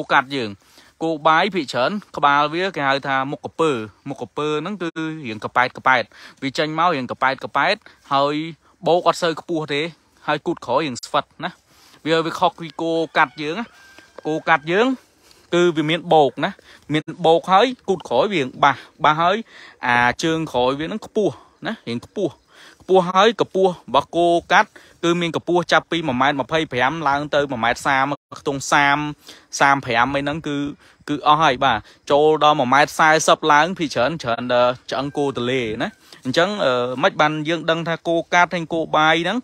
ូកាត់យើងគោបាយភិកច្រើនក្បាលវាគេហៅថាមុខកពើមុខកពើហ្នឹងគឺរៀងកប៉ែតកប៉ែតវាចេញមករៀងកប៉ែតកប៉ែតហើយបោកអត់សូវខ្ពស់ទេហើយគូតក្រោយរៀងស្វិតណាវាវាខុសពីគោកាត់យើងគោកាត់យើងគឺវាមានបោកណាមានបោកហើយគូតក្រោយវារៀងបាសបាសហើយអាជើងក្រោយវាហ្នឹងខ្ពស់ណារៀងខ្ពស់ខ្ពស់ហើយកពស់របស់គោកាត់គឺមានកម្ពស់ចាប់ពី1.25ឡើងទៅ1.30ខ្ទង់30 35អីហ្នឹងគឺគឺអស់ហើយបាទចូលដល់1ម៉ែត្រ40ឡើងភីច្រើនច្រើនឆ្អឹងគោតលេណាអញ្ចឹងមិនបានយើងដឹងថាគោកាត់ហើយគោបាយហ្នឹង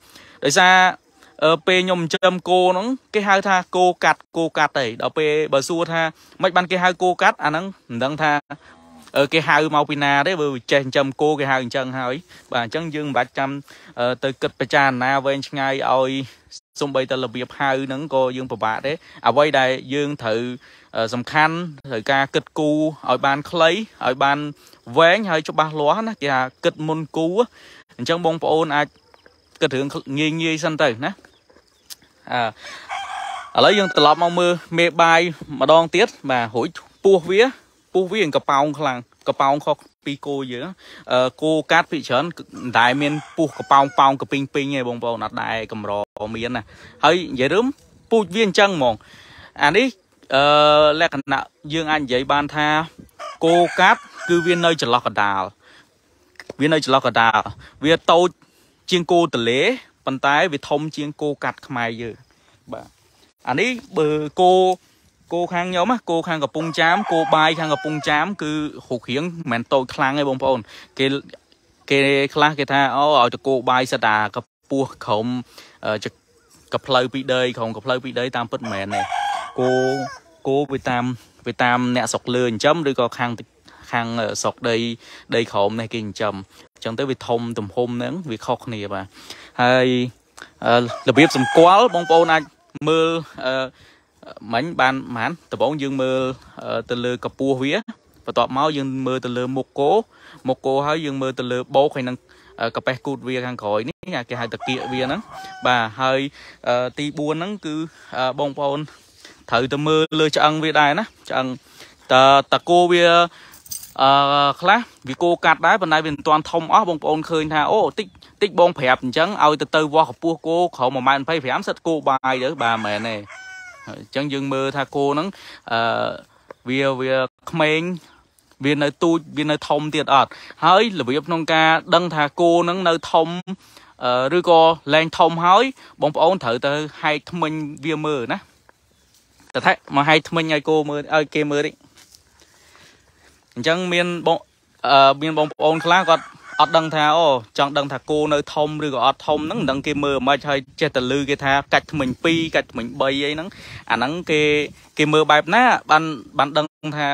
ដោយសារពេលខ្ញុំចិញ្ចឹមគោហ្នឹងគេហៅថាគោកាត់គោកាត់ទេដល់ពេលបើសួរថាមិនបានគេហៅគោកាត់អាហ្នឹងមិនដឹងថាគេហៅមកពីណាទេបើចេះចិញ្ចឹមគោគេហៅអញ្ចឹងហើយបាទអញ្ចឹងយើងមិនបាច់ចាំទៅគិតពិចារណាវែងឆ្ងាយឲ្យសំបីតែរបៀបហៅហ្នឹងក៏យើងពិបាកដែរអ្វីដែលយើងត្រូវសំខាន់ត្រូវការគិតគូរឲ្យបានខ្លីឲ្យបានវែងហើយច្បាស់លាស់ណាគេថាគិតមុនគូអញ្ចឹងបងប្អូនអាចគិតរឿងងាយងាយសិនទៅណាអឺឥឡូវយើង ត្រឡប់មកមើលមេបាយម្ដងទៀតបាទរួចពោះវាពោះវាកប៉ោងខ្លាំងកប៉ោងខុសពីគោយើងគោកាត់ពីច្រើនមិនដែលមានពុះកប៉ោងប៉ោងកពីងពីងទេបងប្អូនអត់ដែរកម្រមានណាហើយនិយាយរឹមពូជវាអញ្ចឹងហ្មង អានេះអឺលក្ខណៈយើងអាចនិយាយបានថាគោកាត់គឺវានៅចន្លោះកដាលវានៅចន្លោះកដាលវាតូចជាងគោតលេ ប៉ុន្តែវាធំជាងគោកាត់ខ្មែរយើងបាទអានេះបើគោគោខាងខ្ញុំណាគោខាងកំពង់ចាមគោបាយខាងកំពង់ចាមគឺរុករៀងមិនមែនតូចខ្លាំងទេបងប្អូនគេគេ ខ្លះគេថាអូឲ្យតគោបាយសិតអាកពោះក្រុមកផ្លូវពីដីក្រុមកផ្លូវពីដី តាមពិតមិនមែនទេគោគោវាតាមវាតាម អ្នកស្រុកលើចិញ្ចឹមឬក៏ខាងខាងស្រុកដី ដីក្រមនេះគេចិញ្ចឹមអញ្ចឹងទៅវាធំ ទំហំហ្នឹងវាខុសគ្នាបាទហើយរបៀបសម្គាល់បងប្អូនអាចមើលមិញបានប្រហែលដំបូងយើងមើលទៅលើកពស់វាបន្ទាប់មកយើងមើលទៅលើមុខគោមុខគោហើយយើងមើលទៅលើបោកហើយនឹងកាប៉េះគូតវាខាងក្រោយនេះគេហៅតាគៀកវាហ្នឹងបាទហើយទី4ហ្នឹងគឺបងប្អូនត្រូវទៅមើលលើឆ្អឹងវាដែរណាឆ្អឹងតតាគោវាអឺខ្លះវាគោកាត់ដែរប៉ុន្តែវាមិនទាន់ធំអស់បងប្អូនឃើញថាអូតិចតិចបងប្រាប់អញ្ចឹងឲ្យទៅទៅវាស់កពស់គោក្រោម1.25សិតគោបាយទៅបាទមែនទេអញ្ចឹងយើងមើលថាគោហ្នឹងអឺវាវាក្មេងវានៅទូចវានៅ ធំទៀតអត់ហើយរបៀបក្នុងការដឹង ថាគោហ្នឹងនៅធំឬក៏លែងធំហើយ បងប្អូនត្រូវទៅហែកថ្មិញវាមើលណាតថមកហែកថ្មិញឲ្យគោមើលឲ្យគេមើលនេះអញ្ចឹងមានបងមានបងប្អូនខ្លះគាត់អត់ដឹងថាអូចង់ដឹងថាគោនៅធំឬក៏អត់ធំហ្នឹងមិនដឹងគេមើលមិនហើយចេះតែឮគេថាកាច់ថ្មិញ2កាច់ថ្មិញ3អីហ្នឹងអាហ្នឹងគេគេមើលបែបណា បានបានដឹងថា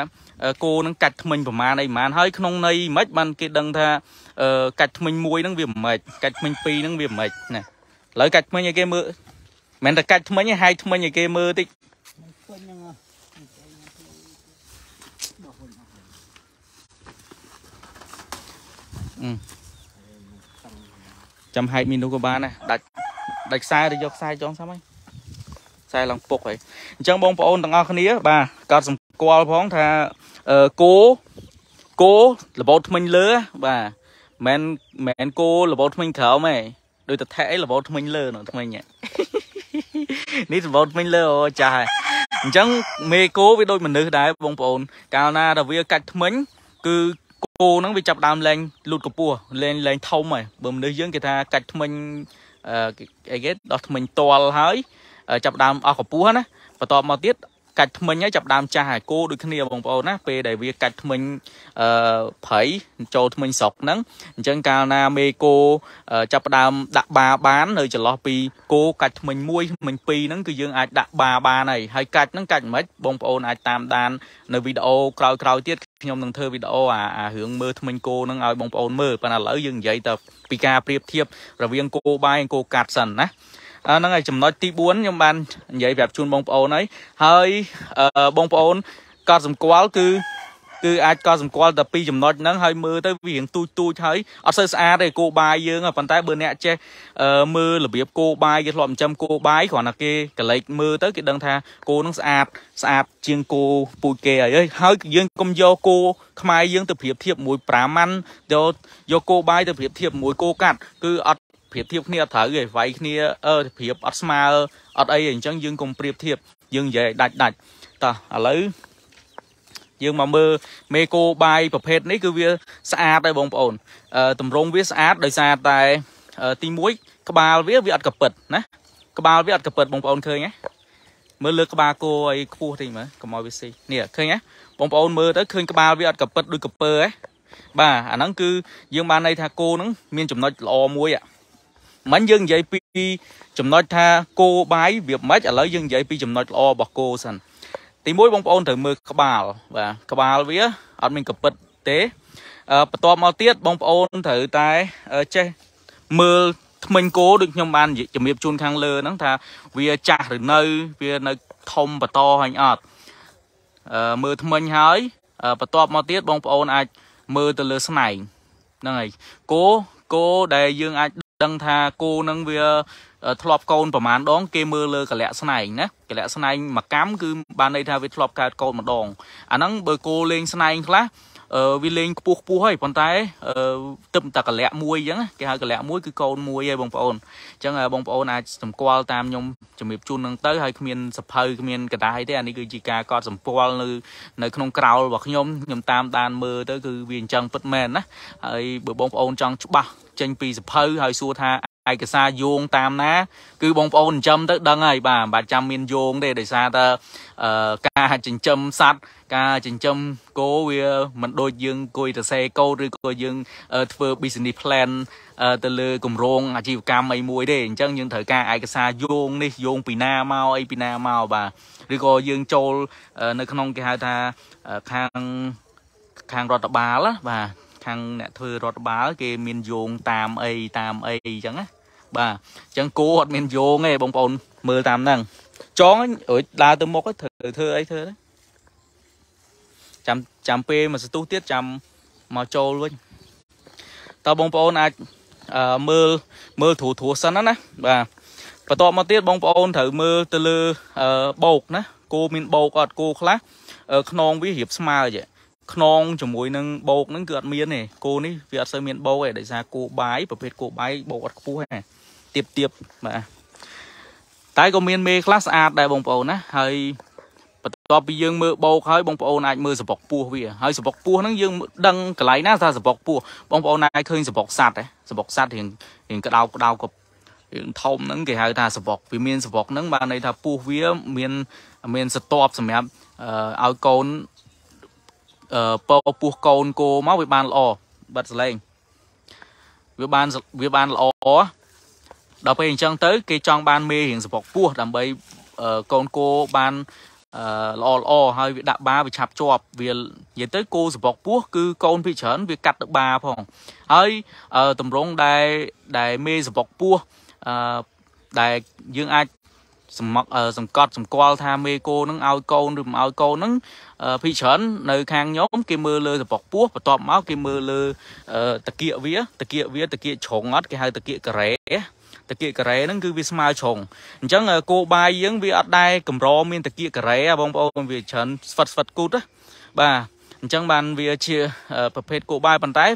គោនឹងកាច់ថ្មិញប្រមាណអីប្រមាណហើយក្នុងន័យមិនបានគេដឹងថាកាច់ថ្មិញមួយហ្នឹងវាមិនកាច់ថ្មិញពីរហ្នឹងវាមិនណាឥឡូវកាច់ថ្មិញឲ្យគេមើលមិនតែកាច់ថ្មិញឯងហាយថ្មិញឲ្យគេមើលតិចថ្មិញហ្នឹងចាំហែកមីនោះក៏បានដែរដាច់ដាច់ខ្សែទៅយកខ្សែចងសាំហើយខ្សែឡើងពុកហើយអញ្ចឹងបងប្អូនទាំងអស់គ្នា បាទកត់សម្គាល់ផងថាគោគោរបបថ្មិញលើបាទមិនមិនគោរបបថ្មិញក្រោមទេដូចតថែអីរបបថ្មិញលើនោះថ្មិញនេះរបបថ្មិញលើអូចាស់ហើយអញ្ចឹងមេគោវាដូចមនុស្សដែរបងប្អូនកាលណាដែលវាកាច់ថ្មិញគឺគោហ្នឹងវាចាប់ដើមលែងលូតកពស់លែងលែងធំហើយបើមនុស្សយើងគេថាកាច់ធ្មេញអីគេដោះធ្មេញតលហើយចាប់ដើមអស់កពស់ណាបន្ទាប់មកទៀតកាច់ធ្មេញហើយចាប់ដើមចាស់ឲ្យគោដូចគ្នាបងប្អូនណាពេលដែលវាកាច់ធ្មេញអឺប្រៃចូលធ្មេញស្រុកហ្នឹងអញ្ចឹងកាលណាមេគោចាប់ដើមដាក់បាបាននៅចន្លោះពីគោកាច់ធ្មេញ1ធ្មេញ2ហ្នឹងគឺយើងអាចដាក់បាបានហើយហើយកាច់ហ្នឹងកាច់មិនខ្មិចបងប្អូនអាចតាមដាននៅវីដេអូក្រោយៗទៀតខ្ញុំនឹងធ្វើវីដេអូអារឿងមើលធ្មេញគោហ្នឹងឲ្យបងប្អូនមើលប៉ុន្តែឥឡូវយើងនិយាយតែពីការប្រៀបធៀបរវាងគោបាយនិងគោកាត់សិនណាហ្នឹងហើយចំណុចទី4ខ្ញុំបាននិយាយប្រាប់ជូនបងប្អូនហើយហើយបងប្អូនកត់សម្គាល់គឺគឺអាចកត់សម្គាល់តែពីចំណុចហ្នឹងហើយមើលទៅវារៀងទូចទូចហើយអត់សូវស្អាតទេគោបាយយើងប៉ុន្តែបើអ្នកចេះមើលរបៀបគោបាយគេធ្លាប់ចិញ្ចឹមគោបាយគ្រាន់តែគេកលេចមើលទៅគេដឹងថាគោហ្នឹងស្អាតស្អាតជាងគោពូជគេហើយហើយយើងកុំយកគោខ្មែរយើងទៅប្រៀបធៀបមួយប្រាម៉ាន់យកយកគោបាយទៅប្រៀបធៀបមួយគោកាត់គឺអត់ប្រៀបធៀបគ្នាអត់ត្រូវទេវាយគ្នាអឺប្រៀបអត់ស្មើអត់អីអញ្ចឹងយើងកុំប្រៀបធៀបយើងនិយាយឲ្យដាច់ដាច់តោះឥឡូវយើងមកមើលមេកូបាយប្រភេទនេះគឺវា ស្អាតហើយបងប្អូនអឺតម្រងវាស្អាតដោយសារតែទី1ក្បាលវា វាអត់កពិត ណា ក្បាលវាអត់កពិតបងប្អូនឃើញទេមើលលើក្បាលគោឲ្យខ្ពស់តិចមើលកុំឲ្យវាស៊ីនេះឃើញទេបងប្អូន មើលទៅឃើញក្បាលវាអត់កពិតដូចកពើទេបាទអាហ្នឹង គឺយើង បានន័យថាគោហ្នឹងមានចំណុចល្អមួយអាមិញយើងនិយាយពីចំណុចថាគោបាយវាមិនឥឡូវយើងនិយាយពីចំណុចល្អរបស់គោសិនទីមួយបងប្អូនត្រូវមើលក្បាលបាទក្បាលវាអត់មានកពិតទេបន្ទាប់មកទៀតបងប្អូនត្រូវតែចេះមើលថ្មិញគោដូចខ្ញុំបានជំរាបជូនខាងលើហ្នឹងថាវាចាស់ឬនៅវានៅធំបន្តហើយអត់មើលថ្មិញហើយបន្ទាប់មកទៀតបងប្អូនអាចមើលទៅលើស្នែងហ្នឹងហើយគោគោដែលយើងអាចដឹងថាគោនឹងវាធ្លាប់កូនប្រមាណដងគេមើលលើកលៈស្នែងណាកលៈស្នែងមួយកម្មគឺបានន័យថាវាធ្លាប់កើតកូនម្ដងអាហ្នឹងបើគោលេងស្នែងខ្លះវាលេងខ្ពស់ខ្ពស់ហើយប៉ុន្តែទឹកតែកលៈមួយអញ្ចឹងគេហៅកលៈមួយគឺកូនមួយហើយបងប្អូនអញ្ចឹងបងប្អូនអាចសម្គាល់តាមខ្ញុំជំរាបជូននឹងទៅហើយគ្មានសភៅគ្មានកដាយទេអានេះគឺជាការកត់សម្ពាល់នៅនៅក្នុងក្រោលរបស់ខ្ញុំខ្ញុំតាមដានមើលទៅគឺវាអញ្ចឹងពិតមែនណាហើយបើបងប្អូនចង់ច្បាស់ចេញពីសភៅហើយសួរថាឯកសារយោងតាមណាគឺបងប្អូនចិញ្ចឹមទៅដឹងហើយបាទមិនបាច់ចាំមានយោងទេដោយសារតែការចិញ្ចឹមសัตว์ការចិញ្ចឹមគោវាមិនដូចយើងអង្គុយទៅសេកោឬក៏យើងធ្វើ business plan ទៅលើគម្រោងអាជីវកម្មអីមួយទេអញ្ចឹងយើងត្រូវការឯកសារយោងនេះយោងពីណាមកអីពីណាមកបាទឬក៏យើងចូលនៅក្នុងគេហៅថាខាងខាងរដ្ឋបាលបាទខាងអ្នកធ្វើរដ្ឋបាលគេមានយោងតាមអីតាមអីអញ្ចឹងណាបាទអញ្ចឹងគោអត់មានយងទេបងប្អូន មើលតាមហ្នឹងចងរួចដើរទៅមុខធ្វើធ្វើអីធ្វើចាំចាំពេលមកស្ទុះទៀតចាំមកចូលវិញតើបងប្អូនអាចមើលមើលធូរធូរសិនណាបាទបន្តមកទៀតបងប្អូនត្រូវមើលទៅលើបោកណាគោមានបោកអត់គោខ្លះខ្នងវារៀបស្មើចេះខ្នងជាមួយនឹងបោកហ្នឹងគឺអត់មានទេគោនេះវាអត់សូវមានបោកទេដោយសារគោបាយប្រភេទគោបាយបោកអត់ខ្ពស់ទេទៀបទៀបបាទតែក៏មានមេខ្លះស្អាតដែរបងប្អូនណា ហើយបន្ទាប់ពីយើងមើលបោកហើយបងប្អូនអាចមើលសបុកពោះវាហើយសបុកពោះហ្នឹងយើងដឹងកន្លែងណាថាសបុកពោះបងប្អូនអាចឃើញសបុកសัตว์ទេសបុកសัตว์រៀងរៀងក្តោបក្តោបក៏រឿងធំហ្នឹងគេហៅថាសបុកវាមានសបុកហ្នឹងបានន័យថាពោះវាមានមានសតបសម្រាប់ឲ្យកូនអឺពោពោះកូនគោមកវាបានល្អបាត់សលេងវាបានវាបានល្អដល់ពេលអញ្ចឹងទៅគេចង់បានមេរៀងសបុកពោះដើម្បីកូនគោបានល្អល្អហើយវាដាក់បាវាឆាប់ជាប់វានិយាយទៅគោសបុកពោះគឺកូនពីច្រើនវាកាត់ទៅបាផងហើយតម្រងដែលដែលមេសបុកពោះដែលយើងអាចសម្កសម្កត់សម្គាល់ថាមេគោនឹងឲ្យកូនឬមិនឲ្យកូននឹងភីច្រើននៅ ខាងខ្ញុំគេមើលលើ សបុកពោះបន្ទាប់មកគេមើលលើតកៀកវាតកៀកវាតកៀកជ្រុងអត់គេហៅតកៀកការ៉េតាគៀកការ៉េហ្នឹងគឺវាស្មើច្រងអញ្ចឹងគោបាយយើងវាអត់ដែរកម្រមានតាគៀកការ៉េបងប្អូនវាច្រើនស្វិតស្វិតគូតបាទអញ្ចឹងបានវាជាប្រភេទគោបាយប៉ុន្តែ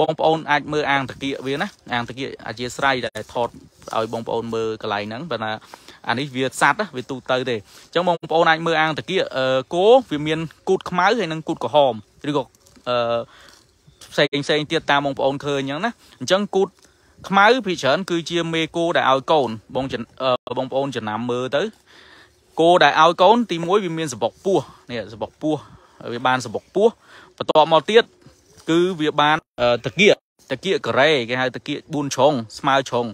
បងប្អូនអាចមើលអាងតាគៀកវាណាអាងតាគៀកអធិស្ស្រ័យដែលថតឲ្យបងប្អូនមើលកន្លែងហ្នឹងបើណាអានេះវាសัตว์វាទូទៅទេអញ្ចឹងបងប្អូនអាចមើលអាងតាគៀកគោវាមានគូតខ្មៅហើយនិងគូតក្រហមឬក៏ផ្សេងផ្សេងទៀតតាមបងប្អូនឃើញអញ្ចឹងណាអញ្ចឹងគូតខ្មៅភិកច្រើនគឺជាមេគោដែលឲ្យកូនបងបងប្អូនចំណាំមើលទៅគោដែលឲ្យកូន ទី1វាមានសំបុកពោះនេះសំបុកពោះវាបានសំបុកពោះបន្ទាប់មកទៀតគឺវាបានតាគៀកតាគៀកការ៉េគេហៅតាគៀក4ជ្រុងស្មើជ្រុង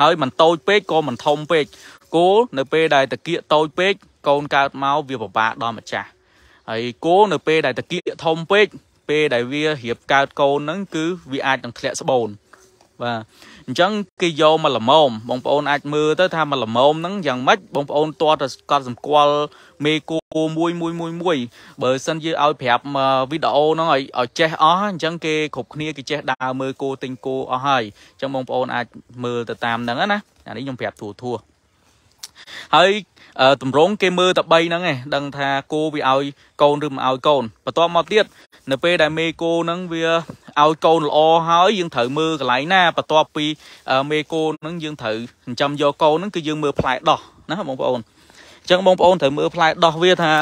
ហើយมันតូចពេកក៏มันធំពេកគោនៅពេលដែលតាគៀកតូចពេកកូនកើតមកវាពិបាកដល់ម្ចាស់ហើយគោនៅពេលដែលតាគៀកធំពេកពេលដែលវារៀបកើតកូនហ្នឹងគឺវាអាចនឹងធ្លាក់ស្បូនបាទអញ្ចឹងគេយកមកល្មមបងប្អូនអាចមើលទៅថាមកល្មមហ្នឹងយ៉ាងម៉េចបងប្អូនតើតែកត់សម្គាល់មេគោមួយមួយមួយមួយបើសិនជាឲ្យប្រាប់វីដេអូហ្នឹងឲ្យឲ្យចេះអស់អញ្ចឹងគេគ្រប់គ្នាគេចេះដើរមើលគោទិញគោអស់ហើយអញ្ចឹងបងប្អូនអាចមើលទៅតាមហ្នឹងណាអានេះខ្ញុំប្រាប់ធួធួហើយតម្រង គេមើលតែ3ហ្នឹងឯងដឹងថាគោវាឲ្យកូនឬមិនឲ្យកូនបន្ទាប់មកទៀតនៅពេលដែលមេគោហ្នឹងវាឲ្យកូនល្អហើយយើងត្រូវមើលកន្លែងណាបន្ទាប់ពីមេគោហ្នឹងយើងត្រូវចិញ្ចឹមយកកូនហ្នឹងគឺយើងមើលផ្លែដោះណាបងប្អូនអញ្ចឹងបងប្អូនត្រូវមើលផ្លែដោះវាថា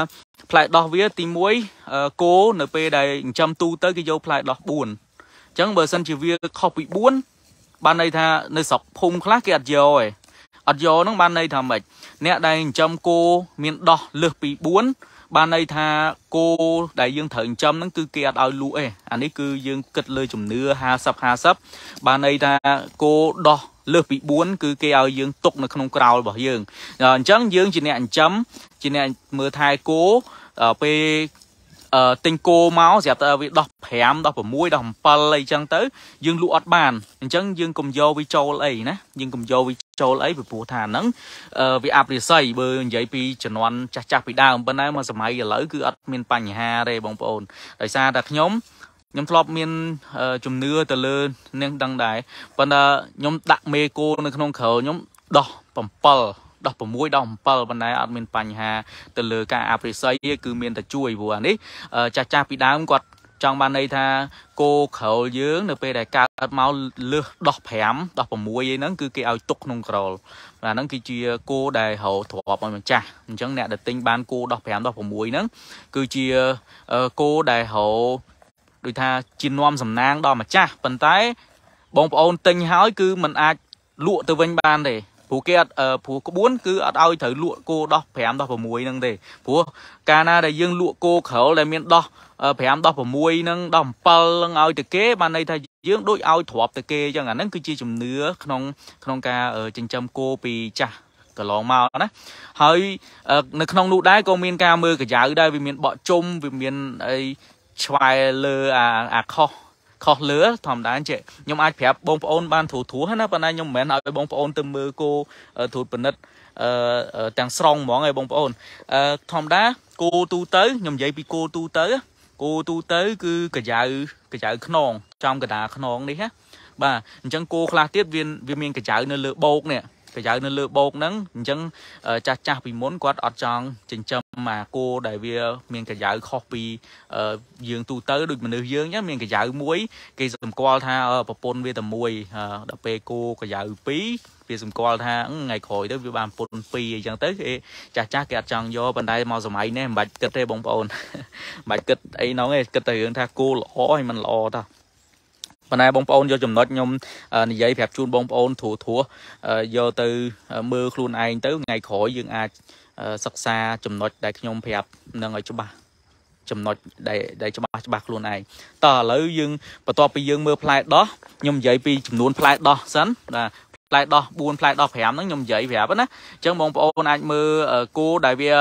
ផ្លែដោះវា ទី1គោនៅពេលដែលចិញ្ចឹមទូទៅគេយកផ្លែដោះ4អញ្ចឹងបើសិនជាវាខុសពី4បានន័យថានៅស្រុកភូមិខ្លះគេអត់យកឯងអត់យកហ្នឹងបានន័យថាម៉េចអ្នកដែលចិញ្ចឹមគោមានដោះលើសពី4បានន័យថាគោដែលយើងត្រូវចិញ្ចឹមហ្នឹងគឺគេអត់ឲ្យលក់ទេអានេះគឺយើងគិតលើជំនឿ50 50បានន័យថាគោដោះលើសពី4គឺគេឲ្យយើងទុកនៅក្នុងក្រោលរបស់យើងអញ្ចឹងយើងជាអ្នកចិញ្ចឹមជាអ្នកមើលថែគោពេលទិញគោមកស្រាប់តែវាដោះ5ដោះ6ដោះ7អីចឹងទៅយើងលក់អត់បានអញ្ចឹងយើងកុំយកវាចូលអីណាយើងកុំយកវាចូលអីពីព្រោះថាហ្នឹងវាអភិរិស័យបើនិយាយពីជំនាន់ចាស់ចាស់ពីដើមប៉ុន្តែមកសម័យឥឡូវគឺអត់មានបញ្ហាទេបងប្អូនដោយសារតែខ្ញុំខ្ញុំធ្លាប់មានជំនឿទៅលើនាងដឹងដែរប៉ុន្តែខ្ញុំដាក់មេគោនៅ ក្នុងក្រោខ្ញុំដោះ7ដល់6ដល់7ប៉ុន្តែអត់មានបញ្ហាទៅលើការអភិស័យគឺមានតែជួយព្រោះអានេះចាស់ចាស់ពីដើមគាត់ចង់បានន័យថាគោក្រោលយើង នៅពេលដែលកើតមកលើសដោះ5ដោះ6អីហ្នឹងគឺគេឲ្យទុកក្នុងក្រោលអាហ្នឹងគឺជាគោដែលរោទ្របឲ្យម្ចាស់អញ្ចឹងអ្នកដែលទិញបានគោដោះ5ដោះ6ហ្នឹងគឺជាគោដែលរោដូចថាជានាំសំណាងដល់ម្ចាស់ប៉ុន្តែបងប្អូនទិញហើយ គឺมันអាចលក់ទៅវិញបានទេព្រោះគេអត់ព្រោះក្បួនគឺអត់ឲ្យត្រូវលក់គោដោះ5ដោះ6ហ្នឹងទេព្រោះកាលណាដែលយើងលក់គោក្រោលដែលមានដោះ5ដោះ6ហ្នឹងដោះ7ហ្នឹងឲ្យទៅគេបានន័យថាយើងដូចឲ្យទ្របទៅគេអញ្ចឹងអាហ្នឹងគឺជាជំនឿក្នុងក្នុងការចិញ្ចឹមគោពីចាស់កន្លងមកណា ហើយនៅក្នុងនោះដែរក៏មាន ការមើលកាយដែរវាមានបកជុំវាមានអីឆ្វែលើអាខុសខុសលឿធម្មតាចេះខ្ញុំអាចប្រាប់បងប្អូនបានធូរធូរណាប៉ុន្តែខ្ញុំមិនមែនឲ្យបងប្អូនទៅមើលគោធូរពិនិត្យអឺទាំងស្រងហ្មងឯងបងប្អូនអឺធម្មតាគោទូទៅខ្ញុំនិយាយពីគោទូទៅគោទូទៅគឺកញ្ចៅកញ្ចៅខ្នង ចំកណ្ដាលខ្នងនេះណាបាទអញ្ចឹងគោខ្លះទៀតវាវាមានកញ្ចៅនៅលើបោកនេះកាយៅនៅលើបោកហ្នឹងអញ្ចឹងចាស់ចាស់ពីមុនគាត់អត់ចង់ចិញ្ចឹមអាគោដែលវាមានកាយៅខុសពីយើងទូទៅដូចមនុស្សយើងអញ្ចឹងមានកាយៅមួយគេសម្គាល់ថាប្រពន្ធវាតែមួយដល់ពេលគោកាយៅពីរវាសម្គាល់ថាថ្ងៃក្រោយទៅវាបានពុនពីរអីចឹងទៅគេចាស់ចាស់គេអត់ចង់យកប៉ុន្តែមកសម័យនេះមិនបាច់គិតទេបងប្អូនមិនបាច់គិតអីហ្នឹងទេគិតតែរឿងថាគោល្អហើយមិនល្អតោះប៉ុន្តែបងប្អូនយកចំណុចខ្ញុំនិយាយប្រាប់ជូនបងប្អូនធូរធួយកទៅមើលខ្លួនឯងទៅថ្ងៃក្រោយយើងអាចសិក្សាចំណុចដែលខ្ញុំប្រាប់នឹងឲ្យច្បាស់ចំណុចដែលដែលច្បាស់ច្បាស់ខ្លួនឯងតោះឥឡូវយើងបន្ទាប់ពីយើងមើលផ្លែដោះខ្ញុំនិយាយពីចំនួនផ្លែដោះសិនបាទផ្លែដោះ4ផ្លែដោះ5ហ្នឹងខ្ញុំនិយាយប្រាប់ណាអញ្ចឹងបងប្អូនអាចមើលគោដែលវា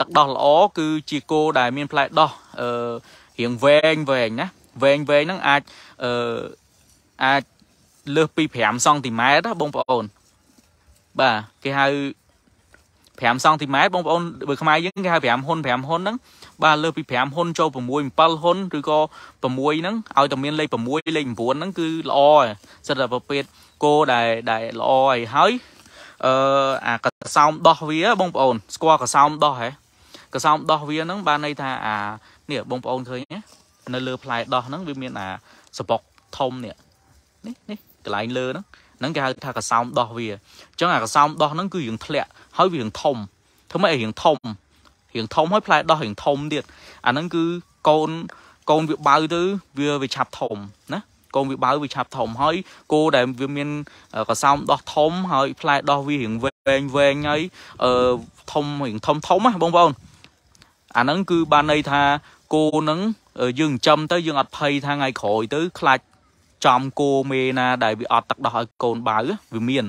ទឹកដោះល្អគឺជាគោដែលមានផ្លែដោះអឺរៀងវែងវែងណាវែងវែងហ្នឹងអាចអឺអាចលើសពី5សង់ទីម៉ែត្របងប្អូនបាទគេហៅ5សង់ទីម៉ែត្របងប្អូនបើខ្មែរយើងគេហៅ5ហ៊ុន5ហ៊ុនហ្នឹងបាទលើសពី5ហ៊ុនចូល6 7ហ៊ុនឬក៏6ហ្នឹងឲ្យតែមានលេខ6លេខ9ហ្នឹងគឺល្អហើយសិតតែប្រភេទគោដែលដែលល្អហើយហើយអឺអាកសោមដោះវាបងប្អូនស្គាល់កសោមដោះហ៎កសោមដោះវាហ្នឹងបានន័យថាអានេះបងប្អូនឃើញណានៅលើផ្លែដោះហ្នឹងវាមានអាសបុកធំនេះនេះនេះកន្លែងលើហ្នឹងហ្នឹងគេហៅថាកសោមដោះវាអញ្ចឹងអាកសោមដោះហ្នឹងគឺរៀងធ្លាក់ហើយវារៀងធំធ្វើម៉េចឲ្យរៀងធំរៀងធំហើយផ្លែដោះរៀងធំទៀតអាហ្នឹងគឺកូនកូនវាបើទៅវាវាឆាប់ធំណាកូនវាបើវាឆាប់ធំហើយគោដែលវាមានកសោមដោះធំហើយផ្លែដោះវារៀងវែងវែងហើយអឺធំរៀងធំធំណាបងប្អូនអាហ្នឹងគឺបានន័យថាគោនឹងយើងចំទៅយើងអត់ភ័យថាថ្ងៃក្រោយទៅខ្លាចចំគោមេណាដែលវាអត់ទឹកដោះឲ្យកូនបាវវាមាន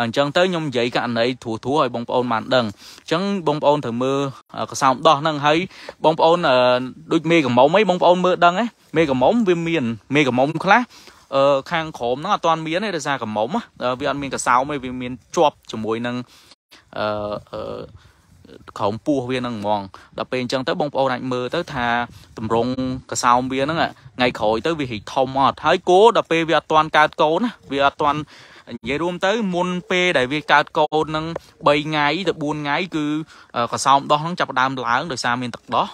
អញ្ចឹងទៅខ្ញុំនិយាយករណីធួធួឲ្យបងប្អូនបានដឹងអញ្ចឹងបងប្អូនត្រូវមើលកសោមដោះហ្នឹងហើយបងប្អូនដូចមេកមុំអីបងប្អូនមើលដឹងហ៎មេកមុំវាមានមេកមុំខ្លះអឺខាងក្រោមហ្នឹងអត់ទាន់មានទេដោយសារកមុំវាអត់មានកសោមទេវាមានជាប់ជាមួយនឹងអឺក្រោមពោះវាហ្នឹងហ្មងដល់ពេលអញ្ចឹងទៅបងប្អូនអាចមើលទៅថាតម្រងកសោមវាហ្នឹងថ្ងៃក្រោយទៅវារីកធំអត់ហើយគោដល់ពេលវាអត់ទាន់កើតកូនណាវាអត់ទាន់និយាយរួមទៅមុនពេលដែលវាកើតកូននឹង3ថ្ងៃទៅ4ថ្ងៃគឺ កសោមដោះនឹងចាប់ដើមឡើងដោយសារមានទឹកដោះ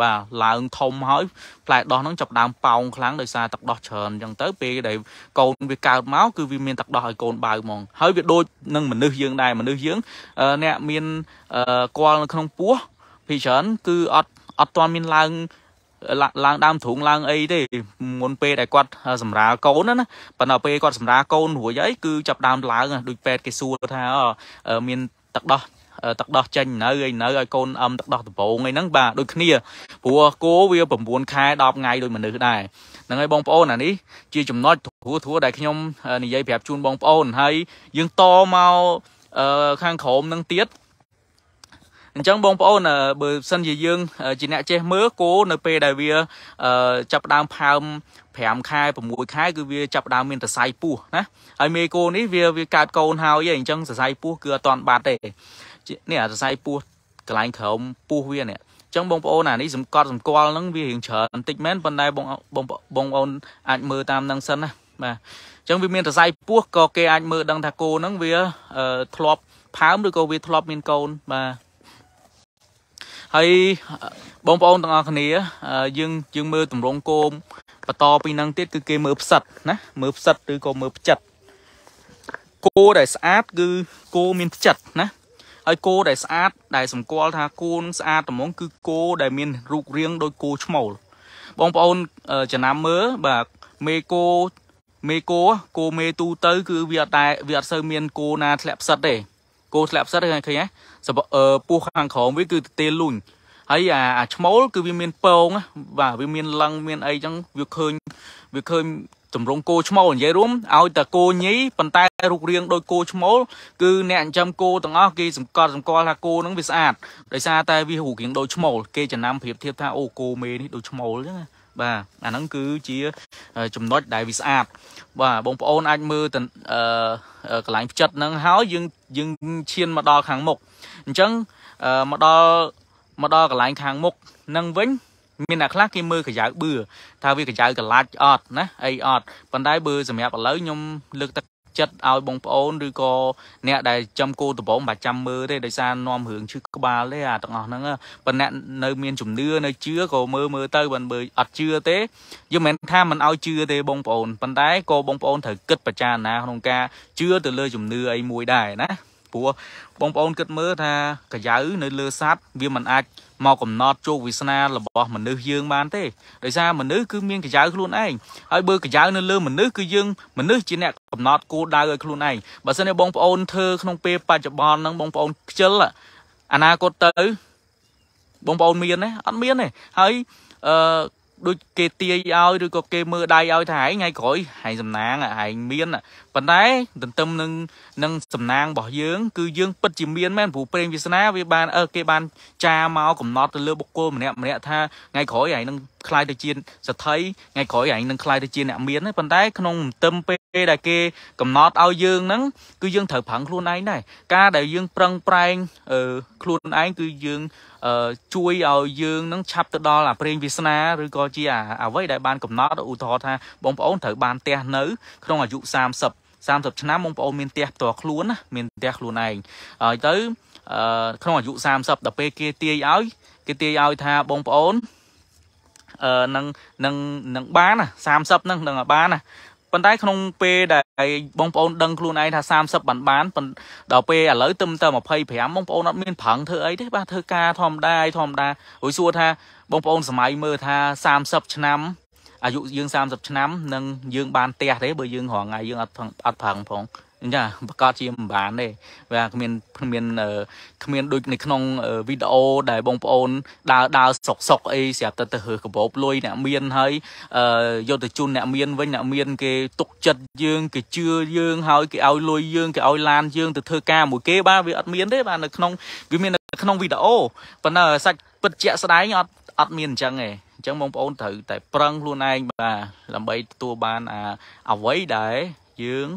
បាទឡើងធំហើយផ្លែដោះហ្នឹងចាប់ដើមប៉ោងខ្លាំងដោយសារទឹកដោះច្រើនអញ្ចឹងទៅពេលដែលកូនវាកើតមកគឺវាមានទឹកដោះឲ្យកូនបើហ្មងហើយវាដូចនឹងមនុស្សយើងដែរមនុស្សយើងអ្នកមានគល់នៅក្នុងពោះភីច្រើនគឺអត់អត់ទាន់មានឡើងឡើងដើមទ្រូងឡើងអីទេមុនពេលដែលគាត់ សម្រាលកូនណាប៉ុន្តែពេលគាត់សម្រាលកូនរួចអីគឺចាប់ដើមឡើងដូចពេទ្យគេសួរថាមានទឹកដោះទឹកដោះចេញនៅឯនៅឲ្យកូនអឹមទឹកដោះដំបងឯហ្នឹងបាទដូចគ្នាព្រោះគោវា9ខែ10ថ្ងៃដូចមនុស្សដែរហ្នឹងហើយបងប្អូនអានេះជាចំណុចធួធួដែលខ្ញុំនិយាយប្រាប់ជូនបងប្អូនហើយយើងតមកខាងក្រោមនឹងទៀតអញ្ចឹងបងប្អូនបើសិនជាយើងជាអ្នកចេះមើលគោនៅពេលដែលវាចាប់ដើមផើម5ខែ6ខែ គឺវាចាប់ដើមមានសរសៃពោះណាហើយមេគោនេះវាវាកើតកូនហើយអញ្ចឹងសរសៃពោះគឺអត់តាន់បាត់ទេនេះអាសរសៃពោះកន្លែងក្រោមពោះវានេះអញ្ចឹងបងប្អូនអានេះសម្កត់សម្គាល់ហ្នឹងវារៀងច្រើនបន្តិចមែនប៉ុន្តែបងបងបងប្អូនអាចមើលតាមហ្នឹងសិនណាបាទអញ្ចឹងវាមានសរសៃពោះក៏គេអាចមើលដឹងថាគោហ្នឹងវាធ្លាប់ផើមឬក៏វាធ្លាប់មានកូនបាទហើយបងប្អូនទាំងអស់គ្នាយើងយើងមើលតម្រងគោមបន្តពីហ្នឹងទៀតគឺគេមើលផ្សិតណាមើលផ្សិតឬក៏មើលផ្ចិតគោដែលស្អាតគឺគោមានផ្ចិតណាហើយគោដែលស្អាត ដែលសម្គាល់ថាគោនឹងស្អាតត្មងគឺគោដែលមានរូបរាងដូចគោឆ្មោល បងប្អូនចំណាំមើលបាទមេគោមេគោគោមេទូទៅ គឺវាអត់តែ វាអត់សូវមានគោណាធ្លាក់ផ្សិតទេគោធ្លាក់ផ្សិតឃើញឃើញហ៎ពោះខាងក្រោមវាគឺទទេលុញហើយអាអាឆ្មោលគឺវាមានពង បាទវាមានលឹងមានអីចឹងវាឃើញវាឃើញទម្រង់គោឈ្មោលនិយាយរួមឲ្យតែគោញីប៉ុន្តែរូបរាងដោយគោឈ្មោលគឺអ្នកចិញ្ចឹមគោទាំងអស់គេសង្កត់សម្គាល់ថាគោនឹងវាស្អាតដោយសារតែវារូបរាងដោយឈ្មោលគេចំណាំប្រៀបធៀបថាអូគោមេនេះដូចឈ្មោលអញ្ចឹងណាបាទអាហ្នឹងគឺជាចំណុចដែលវាស្អាតបាទបងប្អូនអាចមើលទៅកន្លែងផ្ចិតហ្នឹងហើយយើងយើងឈានមកដល់ខាងមុខអញ្ចឹងមកដល់មកដល់កន្លែងខាងមុខហ្នឹងវិញមានអ្នកខ្លះគេមើលកាយៅបឿថាវាកាយៅកលាច់អត់ណាអីអត់ប៉ុន្តែបើសម្រាប់ឥឡូវខ្ញុំ លើកទឹកចិត្តឲ្យបងប្អូនឬក៏អ្នកដែលចាំគោដំបងបាច់ចាំមើលទេដោយសារនាំរឿងឈឺក្បាលទេអាទាំងអស់ហ្នឹងប៉ុន្តែនៅ មានជំនឿនៅជឿក៏មើលមើលទៅបើបើអត់ជឿទេយើងមិនថាមិនឲ្យជឿទេបងប្អូនប៉ុន្តែក៏បងប្អូនត្រូវគិតពិចារណាក្នុងការជឿទៅលើជំនឿអីមួយដែរណាព្រោះបងប្អូនគិតមើលថាកាយៅនៅលើសัตว์វាមិនអាចមកកំណត់ជោគវាសនារបស់មនុស្សយើងបានទេដោយសារមនុស្សគឺមានកាយៅខ្លួនឯងហើយបើកាយៅនៅលើមនុស្សគឺយើងមនុស្សជាអ្នកកំណត់គោលដៅឲ្យខ្លួនឯងបើសិនជាបងប្អូនធ្វើក្នុង ពេលបច្ចុប្បន្នហ្នឹងបងប្អូនខ្ជិលអនាគតទៅបងប្អូនមានទេអត់មានទេហើយអឺដូចគេទាយឲ្យឬក៏គេមើលដៃឲ្យថាឯងថ្ងៃក្រោយឯងសំណាងឯងមានប៉ុន្តែទន្ទឹមនឹងនិងសំណាងរបស់យើងគឺយើងពិតជាមានមែនព្រោះព្រេងវាសនាវាបានអឺគេបានចាមកកំណត់ទៅលើបុគ្គលម្នាក់ម្នាក់ថាថ្ងៃក្រោយឯងនឹងខ្លាយទៅជាសទ្ធិថ្ងៃក្រោយឯងនឹងខ្លាយទៅជាអ្នកមានប៉ុន្តែ ក្នុងមន្ទឹមពេលដែលគេ កំណត់ឲ្យយើងហ្នឹងគឺយើងត្រូវប្រឹងខ្លួនឯងដែរការដែលយើង ប្រឹងប្រែងអឺខ្លួនឯងគឺយើងជួយឲ្យយើងនឹងឆាប់ទៅដល់អាព្រេងវាសនាឬក៏ជាអ្វីដែលបានកំណត់ឧទាហរណ៍ថា បងប្អូនត្រូវបានផ្ទះនៅក្នុងអាយុ30 30ឆ្នាំបងប្អូនមានផ្ទះផ្ទាល់ខ្លួនណាមានផ្ទះខ្លួនឯងហើយទៅក្នុងអាយុ30ដល់ពេលគេទាយឲ្យគេទាយឲ្យថាបងប្អូនអឺនឹងនឹងនឹងបានណា30ហ្នឹងនឹងបានណាប៉ុន្តែក្នុងពេលដែលបងប្អូនដឹងខ្លួនឯងថា30បានបានដល់ពេលឥឡូវទៅទៅ25បងប្អូនអត់មានប្រឹងធ្វើអីទេបាទធ្វើការធម្មតាឯធម្មតារួចសួរថាបងប្អូនសម័យមើលថា30ឆ្នាំអាយុយើង30ឆ្នាំនឹងយើងបានផ្ទះទេបើយើងរងថ្ងៃយើងអត់អត់ប្រឹងផងចាប្រកាសជាមិនបានទេវាគ្មានគ្មានគ្មានដូចនៅក្នុងវីដេអូដែលបងប្អូនដើរដើរសុកសុកអីស្រាប់តែទៅរើសកាបូបលុយអ្នកមានហើយយកទៅជូនអ្នកមានវិញអ្នកមានគេទុកចិត្តយើងគេជឿយើងហើយគេឲ្យលុយយើងគេឲ្យឡានយើងទៅធ្វើការមួយគេបាទវាអត់មានទេបាទនៅក្នុងវាមាននៅក្នុងវីដេអូប៉ុន្តែសាច់ពិតជាក់ស្ដែងអត់អត់មានអញ្ចឹងទេចឹងបងប្អូនត្រូវតែប្រឹងខ្លួនឯងបាទដើម្បីទទួលបានអាអ្វីដែលយើង